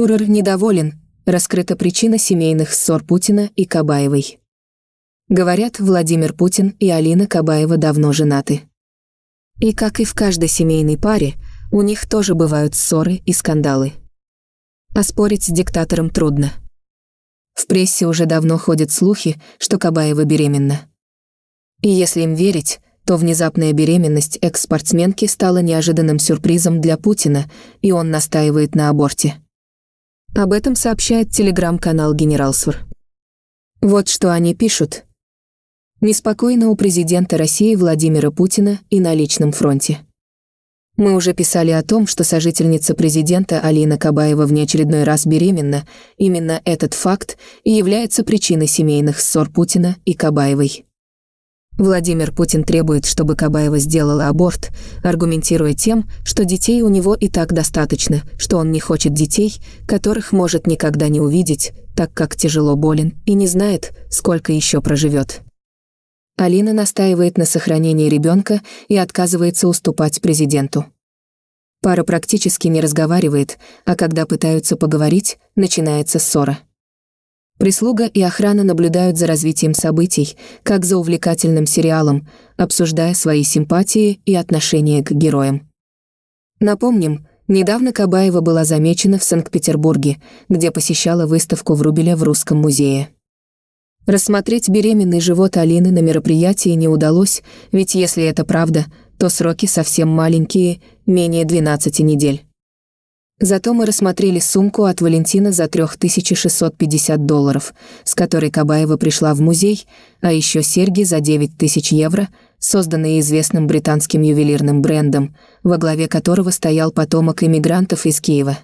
Шурер недоволен. Раскрыта причина семейных ссор Путина и Кабаевой. Говорят, Владимир Путин и Алина Кабаева давно женаты. И как и в каждой семейной паре, у них тоже бывают ссоры и скандалы. А спорить с диктатором трудно. В прессе уже давно ходят слухи, что Кабаева беременна. И если им верить, то внезапная беременность экс-спортсменки стала неожиданным сюрпризом для Путина, и он настаивает на аборте. Об этом сообщает телеграм-канал «Генералсур». Вот что они пишут. Неспокойно у президента России Владимира Путина и на личном фронте. Мы уже писали о том, что сожительница президента Алина Кабаева в неочередной раз беременна. Именно этот факт и является причиной семейных ссор Путина и Кабаевой. Владимир Путин требует, чтобы Кабаева сделала аборт, аргументируя тем, что детей у него и так достаточно, что он не хочет детей, которых может никогда не увидеть, так как тяжело болен и не знает, сколько еще проживет. Алина настаивает на сохранении ребенка и отказывается уступать президенту. Пара практически не разговаривает, а когда пытаются поговорить, начинается ссора. Прислуга и охрана наблюдают за развитием событий, как за увлекательным сериалом, обсуждая свои симпатии и отношения к героям. Напомним, недавно Кабаева была замечена в Санкт-Петербурге, где посещала выставку Врубеля в Русском музее. Рассмотреть беременный живот Алины на мероприятии не удалось, ведь если это правда, то сроки совсем маленькие, менее 12 недель. Зато мы рассмотрели сумку от Валентина за 3650 долларов, с которой Кабаева пришла в музей, а еще серьги за 9000 евро, созданные известным британским ювелирным брендом, во главе которого стоял потомок иммигрантов из Киева.